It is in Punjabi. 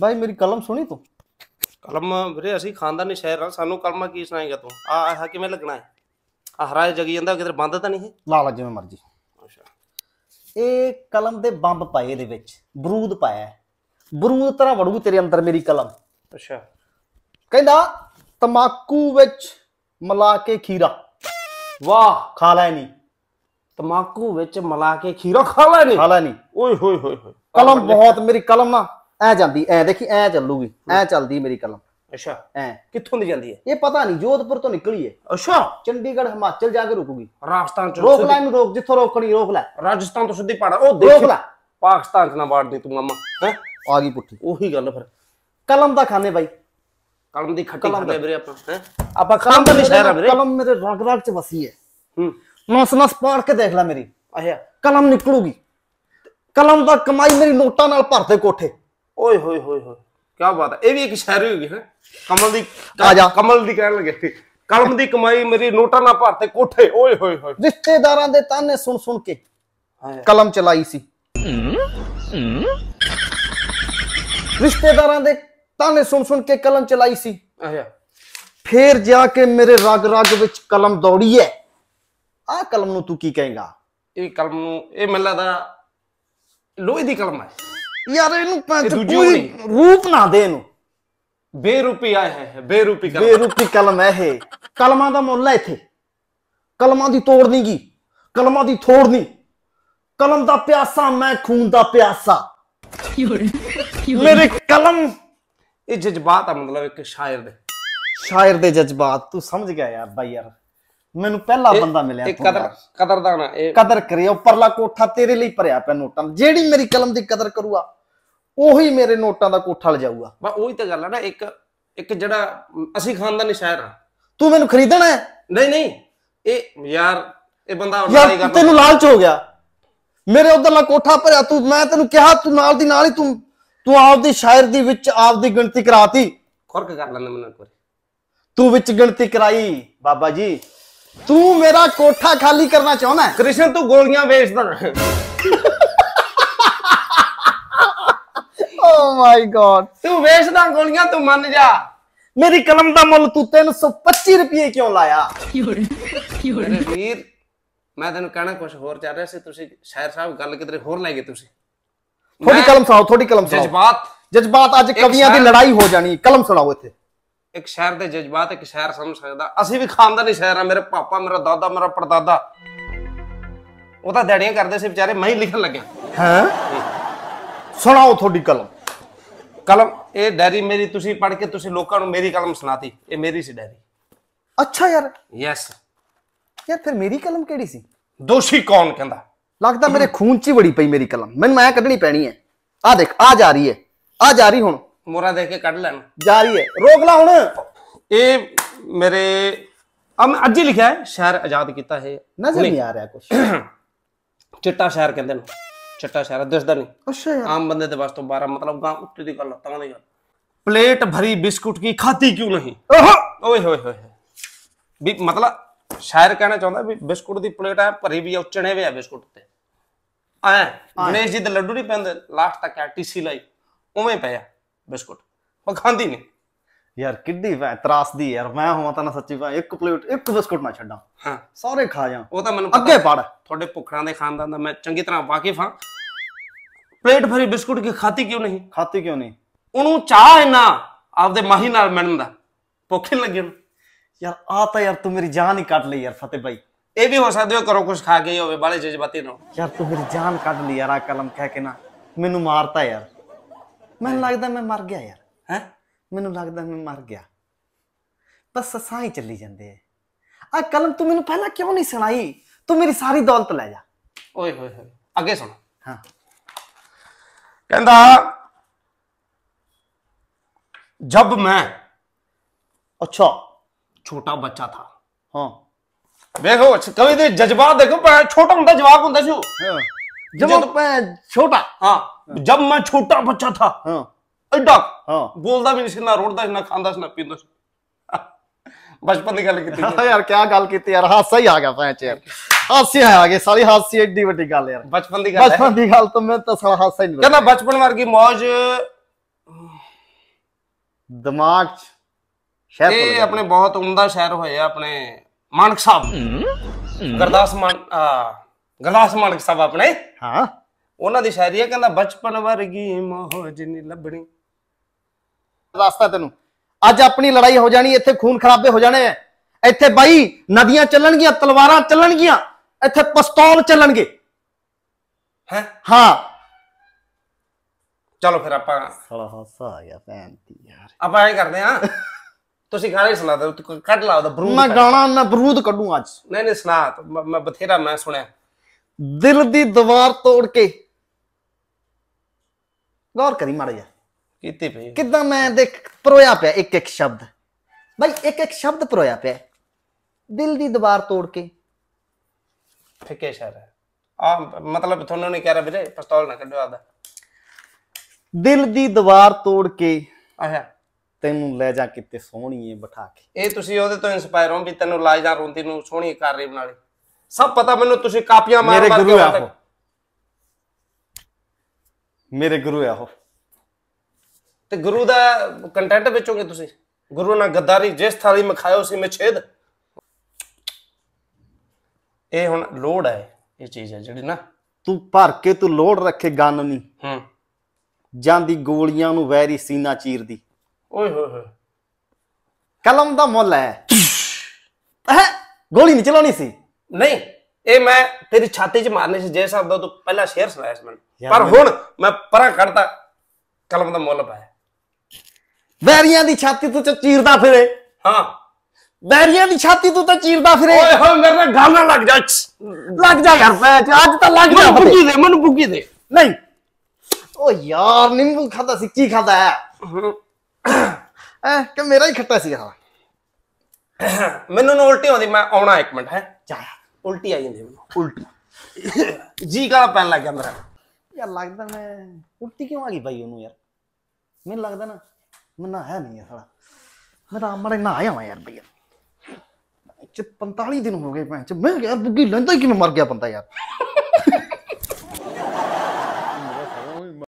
ਬਾਈ ਮੇਰੀ ਕਲਮ ਸੁਣੀ ਤੂੰ ਕਲਮ ਵੀਰੇ ਅਸੀਂ ਖਾਨਦਾਨੀ ਸ਼ਹਿਰ ਆ ਸਾਨੂੰ ਕਲਮਾ ਕੀ ਸੁਣਾਏਗਾ ਤੂੰ ਆ ਆਹ ਕਿਵੇਂ ਲੱਗਣਾ ਹੈ ਆ ਹਰਾ ਜਗੀ ਜਾਂਦਾ ਕਿਧਰ ਬੰਦ ਤਾਂ ਨਹੀਂ ਲਾ ਲਾ ਜਿਵੇਂ ਮਰਜ਼ੀ ਅੱਛਾ ਇਹ ਕਲਮ ਦੇ ਬੰਬ ਪਾਏ ਇਹਦੇ ਵਿੱਚ ਬਰੂਦ ਪਾਇਆ ਬਰੂਦ ਤਰ੍ਹਾਂ ਵੜੂ ਤੇਰੇ ਅੰਦਰ ਮੇਰੀ ਕਲਮ ਅੱਛਾ ਕਹਿੰਦਾ ਤਮਾਕੂ ਵਿੱਚ ਮਿਲਾ ਕੇ ਖੀਰਾ ਵਾਹ ਖਾ ਲੈ ਨਹੀਂ ਤਮਾਕੂ ਵਿੱਚ ਮਿਲਾ ਕੇ ਖੀਰਾ ਖਾ ਲੈ ਨਹੀਂ ਖਾ ਲੈ ਨਹੀਂ ਓਏ ਹੋਏ ਹੋਏ ਕਲਮ ਬਹੁਤ ਮੇਰੀ ਕਲਮ ਨਾ ਐ ਜਾਂਦੀ ਐ ਦੇਖੀ ਐ ਚੱਲੂਗੀ ਐ ਚੱਲਦੀ ਮੇਰੀ ਕਲਮ ਅੱਛਾ ਐ ਕਿੱਥੋਂ ਦੀ ਜਾਂਦੀ ਹੈ ਇਹ ਪਤਾ ਨਹੀਂ ਜੋਧਪੁਰ ਤੋਂ ਨਿਕਲੀ ਹੈ ਅੱਛਾ ਚੰਡੀਗੜ੍ਹ ਹਿਮਾਚਲ ਜਾ ਕੇ ਰੁਕੂਗੀ ਰਾਜਸਥਾਨ ਚ ਰੋਕ ਲੈ ਨੂੰ ਰੋਕ ਜਿੱਥੋਂ ਰੋਕਣੀ ਰੋਕ ਲੈ ਰਾਜਸਥਾਨ ਤੋਂ ਸਿੱਧੀ ਪਾੜਾ ਉਹ ਦੇਖ ਰੋਕ ਲੈ ਪਾਕਿਸਤਾਨ ਚ ਨਾ ਵਾੜਦੀ ਤੂੰ ਮਾਮਾ ਹੈ ਆ ਗਈ ਪੁੱਠੀ ਉਹੀ ਗੱਲ ਫਿਰ ਕਲਮ ਦਾ ਖਾਨੇ ਬਾਈ ਕਲਮ ਦੀ ਖੱਟੀ ਖਾਂਦੇ ਵੀਰੇ ਆਪਾਂ ਹੈ ਆਪਾਂ ਕਲਮ ਦਾ ਸ਼ਹਿਰ ਆ ਵੀਰੇ ਕਲਮ ਮੇਰੇ ਰਗ ਰਗ ਚ ਵਸੀ ਹੈ ਹੂੰ ਨਸ ਨਸ ਪਾੜ ਕੇ ਦੇਖ ਲੈ ਮੇਰੀ ਆਇਆ ਕਲਮ ਨਿਕਲੂਗੀ ਕਲਮ ਦਾ ਕਮਾਈ ਮੇਰੀ ਨੋਟਾਂ ਨਾਲ ਭਰਦੇ ਕੋਠੇ ਓਏ ਹੋਏ ਹੋਏ ਹੋਏ ਕੀ ਬਾਤ ਹੈ ਇਹ ਵੀ ਇੱਕ ਸ਼ਾਇਰੀ ਹੋ ਗਈ ਹੈ ਕਮਲ ਦੀ ਆ ਜਾ ਕਮਲ ਦੀ ਕਹਿਣ ਲੱਗੇ ਕਲਮ ਦੀ ਕਮਾਈ ਮੇਰੀ ਨੋਟਾਂ ਨਾਲ ਭਰਤੇ ਕੋਠੇ ਓਏ ਹੋਏ ਹੋਏ ਰਿਸ਼ਤੇਦਾਰਾਂ ਦੇ ਤਾਨੇ ਸੁਣ ਸੁਣ ਕੇ ਕਲਮ ਚਲਾਈ ਸੀ ਰਿਸ਼ਤੇਦਾਰਾਂ ਦੇ ਤਾਨੇ ਸੁਣ ਸੁਣ ਕੇ ਕਲਮ ਚਲਾਈ ਸੀ ਫੇਰ ਜਾ ਕੇ ਮੇਰੇ ਰਗ ਰਗ ਵਿੱਚ ਕਲਮ ਦੌੜੀ ਐ ਆ ਕਲਮ ਨੂੰ ਤੂੰ ਕੀ ਕਹੇਗਾ ਇਹ ਕਲਮ ਨੂੰ ਇਹ ਮੱਲਾ ਦਾ ਲੋਹੇ ਦੀ ਕਲਮ ਹੈ ਯਾਰ ਇਹਨੂੰ ਇਹ ਪੰਜ ਪੂਰੀ ਰੂਪ ਨਾ ਦੇ ਇਹਨੂੰ ਬੇਰੂਪੀ ਆਏ ਹੈ ਬੇਰੂਪੀ ਕਲਮ ਬੇਰੂਪੀ ਕਲਮ ਹੈ ਇਹ ਕਲਮਾਂ ਦਾ ਮੁੱਲ ਹੈ ਇੱਥੇ ਕਲਮਾਂ ਦੀ ਤੋੜ ਨਹੀਂ ਗਈ ਕਲਮਾਂ ਦੀ ਥੋੜ ਨਹੀਂ ਕਲਮ ਦਾ ਪਿਆਸਾ ਮੈਂ ਖੂਨ ਦਾ ਪਿਆਸਾ ਮੇਰੇ ਕਲਮ ਇਹ ਜਜ਼ਬਾਤ ਆ ਮਤਲਬ ਇੱਕ ਸ਼ਾਇਰ ਦੇ ਸ਼ਾਇਰ ਦੇ ਜਜ਼ਬਾਤ ਤੂੰ ਸਮਝ ਗਿਆ ਯਾਰ ਬਾਈ ਯਾਰ ਮੈਨੂੰ ਪਹਿਲਾ ਬੰਦਾ ਮਿਲਿਆ ਇਹ ਕਦਰ ਕਦਰਦਾਨ ਇਹ ਕਦਰ ਕਰੇ ਉੱਪਰਲਾ ਕੋਠਾ ਤੇਰੇ ਲਈ ਭਰਿਆ ਪਿਆ ਨੋਟਾਂ ਜਿਹੜੀ ਮੇਰੀ ਕਲਮ ਦੀ ਕਦਰ ਕਰੂਗਾ ਉਹੀ ਮੇਰੇ ਨੋਟਾਂ ਦਾ ਕੋਠਾ ਲਜਾਊਗਾ ਬਸ ਉਹੀ ਤਾਂ ਗੱਲ ਹੈ ਨਾ ਇੱਕ ਇੱਕ ਜਿਹੜਾ ਅਸੀਂ ਖਾਨਦਾਨੀ ਸ਼ਾਇਰ ਆ ਤੂੰ ਮੈਨੂੰ ਖਰੀਦਣਾ ਹੈ ਨਹੀਂ ਨਹੀਂ ਇਹ ਯਾਰ ਇਹ ਬੰਦਾ ਉਹਨਾਂ ਨਹੀਂ ਕਰਦਾ ਤੈਨੂੰ ਲਾਲਚ ਹੋ ਗਿਆ ਮੇਰੇ ਉਧਰਲਾ ਕੋਠਾ ਭਰਿਆ ਤੂੰ ਮੈਂ ਤੈਨੂੰ ਕਿਹਾ ਤੂੰ ਨਾਲ ਦੀ ਨਾਲ ਹੀ ਤੂੰ ਤੂੰ ਆਪਦੀ ਸ਼ਾਇਰ ਦੀ ਵਿੱਚ ਆਪਦੀ ਗਿਣਤੀ ਕਰਾਤੀ ਖੁਰਕ ਕਰ ਲੈਂਦਾ ਮੈਨੂੰ ਇੱਕ ਵਾਰ ਤੂੰ ਵਿੱਚ ਗਿਣਤੀ ਕਰਾਈ ਬਾਬਾ ਜੀ ਤੂੰ ਮੇਰਾ ਕੋਠਾ ਖਾਲੀ ਕਰਨਾ ਚਾਹੁੰਦਾ ਕ੍ਰਿਸ਼ਨ ਤੂੰ ਗੋਲੀਆਂ ਵੇਚਦਾ ਓ ਮਾਈ ਗੋਡ ਤੂੰ ਵੇਚਦਾ ਗੋਲੀਆਂ ਤੂੰ ਮੰਨ ਜਾ ਮੇਰੀ ਕਲਮ ਦਾ ਮੁੱਲ ਤੂੰ 325 ਰੁਪਏ ਕਿਉਂ ਲਾਇਆ ਮੇਰੇ ਵੀਰ ਮੈਂ ਤੈਨੂੰ ਕਹਿਣਾ ਕੁਝ ਹੋਰ ਚੱਲ ਰਿਹਾ ਸੀ ਤੁਸੀਂ ਸ਼ਾਇਰ ਸਾਹਿਬ ਗੱਲ ਕਿਤੇ ਹੋਰ ਲੈ ਗਏ ਤੁਸੀਂ ਥੋੜੀ ਕਲਮ ਸੁਣਾਓ ਥੋੜੀ ਕਲਮ ਸੁਣਾਓ ਜਜ਼ਬਾਤ ਜਜ਼ਬਾਤ ਅੱਜ ਕਵੀਆਂ ਦੀ ਲੜਾਈ ਹੋ ਜਾਣੀ ਕਲਮ ਸੁਣਾਓ ਇੱਥੇ ਇੱਕ ਸ਼ਹਿਰ ਦੇ ਜਜ਼ਬਾਤ ਇੱਕ ਸ਼ਹਿਰ ਸਮਝ ਸਕਦਾ ਅਸੀਂ ਵੀ ਖਾਨਦਾਨੀ ਸ਼ਹਿਰ ਆ ਮੇਰੇ ਪਾਪਾ ਮੇਰਾ ਦਾਦਾ ਮੇਰਾ ਪਰਦਾਦਾ ਉਹ ਤਾਂ ਦੜੀਆਂ ਕਰਦੇ ਸੀ ਵਿਚਾਰੇ ਮੈਂ ਹੀ ਲਿਖਣ ਲੱਗਿਆ ਹਾਂ ਸੁਣਾਓ ਤੁਹਾਡੀ ਕਲਮ ਕਲਮ ਇਹ ਡੈਰੀ ਮੇਰੀ ਤੁਸੀਂ ਪੜ ਕੇ ਤੁਸੀਂ ਲੋਕਾਂ ਨੂੰ ਮੇਰੀ ਕਲਮ ਸੁਣਾਤੀ ਇਹ ਮੇਰੀ ਸੀ ਡੈਰੀ ਅੱਛਾ ਯਾਰ ਯੈਸ ਯਾਰ ਫਿਰ ਮੇਰੀ ਕਲਮ ਕਿਹੜੀ ਸੀ ਦੋਸ਼ੀ ਕੌਣ ਕਹਿੰਦਾ ਲੱਗਦਾ ਮੇਰੇ ਖੂਨ 'ਚ ਹੀ ਵੜੀ ਪਈ ਮੇਰੀ ਕਲਮ ਮੈਨੂੰ ਮੈਂ ਕੱਢਣੀ ਪੈਣੀ ਹੈ ਆ ਦੇਖ ਆ ਜਾ ਰਹੀ ਹੈ ਆ ਜਾ ਰਹੀ ਹੁਣ ਮੋਰਾ ਦੇਖ ਕੇ ਕੱਢ ਲੈਣ ਜਾ ਰਹੀ ਹੈ ਰੋਕ ਲਾ ਹੁਣ ਇਹ ਮੇਰੇ ਅਮ ਅੱਜ ਹੀ ਲਿਖਿਆ ਹੈ ਸ਼ਹਿਰ ਆਜ਼ਾਦ ਕੀਤਾ ਹੈ ਨਜ਼ਰ ਨਹੀਂ ਆ ਰਿਹਾ ਕੁਝ ਚਿੱਟਾ ਸ਼ਹਿਰ ਕਹਿੰਦੇ ਨੇ ਚਿੱਟਾ ਸ਼ਹਿਰ ਦਿਸਦਾ ਨਹੀਂ ਅੱਛਾ ਯਾਰ ਆਮ ਬੰਦੇ ਦੇ ਵਾਸਤੇ ਬਾਰਾ ਮਤਲਬ ਗਾਂ ਉੱਤੇ ਦੀ ਗੱਲ ਤਾਂ ਨਹੀਂ ਗੱਲ ਪਲੇਟ ਭਰੀ ਬਿਸਕੁਟ ਕੀ ਖਾਤੀ ਕਿਉਂ ਨਹੀਂ ਓਏ ਹੋਏ ਹੋਏ ਵੀ ਮਤਲਬ ਸ਼ਾਇਰ ਕਹਿਣਾ ਚਾਹੁੰਦਾ ਵੀ ਬਿਸਕੁਟ ਦੀ ਪਲੇਟ ਆ ਭਰੀ ਵੀ ਆ ਚਣੇ ਵੇ ਆ ਬਿਸਕੁਟ ਤੇ ਐ ਗਣੇਸ਼ ਜੀ ਦੇ ਲੱਡੂ ਨਹੀਂ ਪੈਂਦੇ ਲਾਸਟ ਤੱਕ ਆ ਟੀਸੀ ਲਈ ਉਵੇਂ ਪਿਆ ਬਿਸਕੁਟ ਮੈਂ ਖਾਂਦੀ ਨਹੀਂ ਯਾਰ ਕਿੱਡੀ ਵੈ ਤਰਾਸਦੀ ਯਾਰ ਮੈਂ ਹੋਵਾਂ ਤਾਂ ਨਾ ਸੱਚੀ ਵਾ ਇੱਕ ਪਲੇਟ ਇੱਕ ਬਿਸਕੁਟ ਨਾ ਛੱਡਾਂ ਹਾਂ ਸਾਰੇ ਖਾ ਜਾ ਉਹ ਤਾਂ ਮੈਨੂੰ ਅੱਗੇ ਪੜ ਤੁਹਾਡੇ ਭੁੱਖਾਂ ਦੇ ਖਾਨਦਾਨ ਦਾ ਮੈਂ ਚੰਗੀ ਤਰ੍ਹਾਂ ਵਾਕਿਫ ਹਾਂ ਪਲੇਟ ਭਰੀ ਬਿਸਕੁਟ ਕੀ ਖਾਤੀ ਕਿਉਂ ਨਹੀਂ ਖਾਤੀ ਕਿਉਂ ਨਹੀਂ ਉਹਨੂੰ ਚਾਹ ਇਨਾ ਆਪਦੇ ਮਾਹੀ ਨਾਲ ਮਿਲਣ ਦਾ ਭੁੱਖੇ ਲੱਗਣ ਯਾਰ ਆ ਤਾਂ ਯਾਰ ਤੂੰ ਮੇਰੀ ਜਾਨ ਹੀ ਕੱਢ ਲਈ ਯਾਰ ਫਤਿਹ ਭਾਈ ਇਹ ਵੀ ਹੋ ਸਕਦਾ ਕਰੋ ਕੁਝ ਖਾ ਕੇ ਹੋਵੇ ਬਾਲੇ ਜਜ਼ਬਾਤੀ ਨਾ ਯਾਰ ਤੂੰ ਮੇਰੀ ਜਾਨ ਕੱਢ ਲਈ ਯਾਰ ਆ ਕਲਮ ਕਹਿ ਕੇ ਨਾ ਮੈਨੂੰ ਮਾਰਤਾ ਯਾਰ ਮੈਨੂੰ ਲੱਗਦਾ ਮੈਂ ਮਰ ਗਿਆ ਯਾਰ ਹੈ ਮੈਨੂੰ ਲੱਗਦਾ ਮੈਂ ਮਰ ਗਿਆ ਬਸ ਸਾਂ ਹੀ ਚੱਲੀ ਜਾਂਦੇ ਆ ਆ ਕਲਮ ਤੂੰ ਮੈਨੂੰ ਪਹਿਲਾਂ ਕਿਉਂ ਨਹੀਂ ਸੁਣਾਈ ਤੂੰ ਮੇਰੀ ਸਾਰੀ ਦੌਲਤ ਲੈ ਜਾ ਓਏ ਹੋਏ ਹੋਏ ਅੱਗੇ ਸੁਣ ਹਾਂ ਕਹਿੰਦਾ जब ਮੈਂ ਅੱਛਾ ਛੋਟਾ ਬੱਚਾ ਥਾ ਹਾਂ ਵੇਖੋ ਕਵੀ ਦੇ जज्बात ਦੇਖੋ ਛੋਟਾ ਹੁੰਦਾ ਜਵਾਬ ਹੁੰਦਾ ਸੀ जब मैं छोटा हाँ जब मैं छोटा बच्चा था ਹਾਂ ਐਡਾ ਹਾਂ ਬੋਲਦਾ ਵੀ ਨਹੀਂ ਸੀ ਨਾ ਰੋੜਦਾ ਸੀ ਨਾ ਖਾਂਦਾ ਸੀ ਨਾ ਪੀਂਦਾ ਸੀ ਬਚਪਨ ਦੀ ਗੱਲ ਕੀਤੀ ਹਾਂ ਯਾਰ ਕੀ ਗੱਲ ਕੀਤੀ ਯਾਰ ਹਾਸਾ ਹੀ ਆ ਗਿਆ ਫੈਂਚ ਯਾਰ ਹਾਸੇ ਆ ਗਏ ਸਾਰੀ ਹਾਸੀ ਐਡੀ ਵੱਡੀ ਗੱਲ ਯਾਰ ਬਚਪਨ ਦੀ ਗੱਲ ਬਚਪਨ ਦੀ ਗੱਲ ਤਾਂ ਮੈਂ ਤਾਂ ਸਾਲਾ ਹਾਸਾ ਹੀ ਨਹੀਂ ਕਹਿੰਦਾ ਬਚਪਨ ਵਰਗੀ ਮौज ਦਿਮਾਗ 'ਚ ਸ਼ਹਿਰ ਇਹ ਆਪਣੇ ਬਹੁਤ ਉਮਦਾ ਸ਼ਹਿਰ ਹੋਏ ਆ ਆਪਣੇ ਮਾਨਕ ਸਾਹਿਬ ਗਰਦਾਸ ਮਾਨ ਗਲਾਸ ਮਾਲਕ ਸਾਹਿਬ ਆਪਣੇ ਹਾਂ ਉਹਨਾਂ ਦੀ ਸ਼ਾਇਰੀ ਹੈ ਕਹਿੰਦਾ ਬਚਪਨ ਵਰਗੀ ਮੋਜ ਨਹੀਂ ਲੱਭਣੀ ਰਸਤਾ ਤੈਨੂੰ ਅੱਜ ਆਪਣੀ ਲੜਾਈ ਹੋ ਜਾਣੀ ਇੱਥੇ ਖੂਨ ਖਰਾਬੇ ਹੋ ਜਾਣੇ ਐ ਇੱਥੇ ਬਾਈ ਨਦੀਆਂ ਚੱਲਣਗੀਆਂ ਤਲਵਾਰਾਂ ਚੱਲਣਗੀਆਂ ਇੱਥੇ ਪਿਸਤੌਲ ਚੱਲਣਗੇ ਹੈ ਹਾਂ ਚਲੋ ਫਿਰ ਆਪਾਂ ਸਾਲਾ ਹਾਸਾ ਆ ਗਿਆ ਭੈਣ ਦੀ ਯਾਰ ਆਪਾਂ ਐਂ ਕਰਦੇ ਆ ਤੁਸੀਂ ਗਾਣਾ ਸੁਣਾ ਦਿਓ ਕੱਢ ਲਾਓ ਦਾ ਬਰੂਦ ਮੈਂ ਗਾਣਾ ਨਾ ਬਰੂਦ ਕੱਢੂ ਅੱਜ ਨਹੀਂ ਨਹੀਂ ਸੁਣਾ ਮੈਂ ਬਥੇਰਾ ਮੈਂ ਸੁਣਿਆ ਦਿਲ ਦੀ ਦੀਵਾਰ ਤੋੜ ਕੇ ਗੌਰ ਕਰੀ ਮਾੜਾ ਜਿਹਾ ਕੀਤੀ ਪਈ ਕਿਦਾਂ ਮੈਂ ਦੇਖ ਪਰੋਇਆ ਪਿਆ ਇੱਕ ਇੱਕ ਸ਼ਬਦ ਬਾਈ ਇੱਕ ਇੱਕ ਸ਼ਬਦ ਪਰੋਇਆ ਪਿਆ ਦਿਲ ਦੀ ਦੀਵਾਰ ਤੋੜ ਕੇ ਫਿੱਕੇ ਸ਼ਰ ਆ ਮਤਲਬ ਤੁਹਾਨੂੰ ਨਹੀਂ ਕਹਿ ਰਿਹਾ ਵੀਰੇ ਪਿਸਤੌਲ ਨਾ ਕੱਢੋ ਆਦਾ ਦਿਲ ਦੀ ਦੀਵਾਰ ਤੋੜ ਕੇ ਆਇਆ ਤੈਨੂੰ ਲੈ ਜਾ ਕਿਤੇ ਸੋਹਣੀਏ ਬਿਠਾ ਕੇ ਇਹ ਤੁਸੀਂ ਉਹਦੇ ਤੋਂ ਇਨਸਪਾਇਰ ਹੋ ਵੀ ਤੈਨੂੰ ਲਾਜ ਰੋਂਦੀ ਨੂੰ ਸੋਹਣੀ ਕਰ ਰਹੀ ਬਣਾ ਲਈ ਸਭ ਪਤਾ ਮੈਨੂੰ ਤੁਸੀਂ ਕਾਪੀਆਂ ਮਾਰ ਮਾਰ ਕੇ ਮੇਰੇ ਗੁਰੂ ਆਹੋ ਮੇਰੇ ਗੁਰੂ ਤੇ ਗੁਰੂ ਦਾ ਕੰਟੈਂਟ ਵਿੱਚੋਂਗੇ ਤੁਸੀਂ ਗੁਰੂ ਨਾਲ ਗੱਦਾਰੀ ਜਿਸ ਥਾਲੀ ਮਖਾਇਓ ਸੀ ਮੈਂ ਛੇਦ ਇਹ ਹੁਣ ਲੋੜ ਹੈ ਇਹ ਚੀਜ਼ ਹੈ ਜਿਹੜੀ ਨਾ ਤੂੰ ਭਰ ਕੇ ਤੂੰ ਲੋੜ ਰੱਖੇ ਗਨ ਨਹੀਂ ਹੂੰ ਜਾਂਦੀ ਗੋਲੀਆਂ ਨੂੰ ਵੈਰੀ ਸੀਨਾ ਚੀਰਦੀ ਓਏ ਹੋਏ ਹੋਏ ਕਲਮ ਦਾ ਮੁੱਲ ਹੈ ਗੋਲੀ ਨਹੀਂ ਚਲਾਉਣੀ ਸੀ ਨਹੀਂ ਇਹ ਮੈਂ ਤੇਰੀ ਛਾਤੀ 'ਚ ਮਾਰਨੇ ਸੀ ਜੇ ਸਾਹਿਬ ਦਾ ਤੂੰ ਪਹਿਲਾ ਸ਼ੇਰ ਸੁਣਾਇਆ ਸੀ ਮੈਨੂੰ ਪਰ ਹੁਣ ਮੈਂ ਪਰਾਂ ਕੱਢਦਾ ਕਲਮ ਦਾ ਮੁੱਲ ਪਾਇਆ ਵੈਰੀਆਂ ਦੀ ਛਾਤੀ ਤੂੰ ਚੀਰਦਾ ਫਿਰੇ ਹਾਂ ਬੈਰੀਆਂ ਦੀ ਛਾਤੀ ਤੂੰ ਤਾਂ ਚੀਰਦਾ ਫਿਰੇ ਓਏ ਹੋ ਮੇਰੇ ਨਾਲ ਗੱਲ ਨਾ ਲੱਗ ਜਾ ਲੱਗ ਜਾ ਯਾਰ ਮੈਂ ਅੱਜ ਤਾਂ ਲੱਗ ਜਾ ਬੁੱਗੀ ਦੇ ਮੈਨੂੰ ਬੁੱਗੀ ਦੇ ਨਹੀਂ ਓ ਯਾਰ ਨਿੰਬੂ ਖਾਦਾ ਸੀ ਕੀ ਖਾਦਾ ਹੈ ਐ ਕਿ ਮੇਰਾ ਹੀ ਖੱਟਾ ਸੀ ਹਾਂ ਮੈਨੂੰ ਨੂੰ ਉਲਟੀ ਆਉਂਦੀ ਮੈਂ ਆਉਣਾ ਇੱਕ ਮਿੰਟ ਹੈ ਚਾਹ ਉਲਟੀ ਆ ਜਾਂਦੀ ਮੈਨੂੰ ਉਲਟੀ ਜੀ ਕਾਲਾ ਪੈਣ ਲੱਗ ਗਿਆ ਮੇਰਾ ਯਾਰ ਲੱਗਦਾ ਮੈਂ ਉਲਟੀ ਕਿਉਂ ਆ ਗਈ ਭਾਈ ਉਹਨੂੰ ਯਾਰ ਮੈਨੂੰ ਲੱਗਦਾ ਨਾ ਮੈਂ ਨਹਾਇਆ ਨਹੀਂ ਯਾਰ ਸਾਲਾ ਮੈਂ ਤਾਂ ਆਮੜੇ ਆਇਆ ਵਾਂ ਯਾਰ ਯਾਰ ਚ 45 ਦਿਨ ਹੋ ਗਏ ਭੈਣ ਚ ਮੈਂ ਯਾਰ ਬੁੱਗੀ ਲੈਂਦਾ ਕਿਵੇਂ ਮਰ ਗਿਆ ਬੰਦਾ ਯਾਰ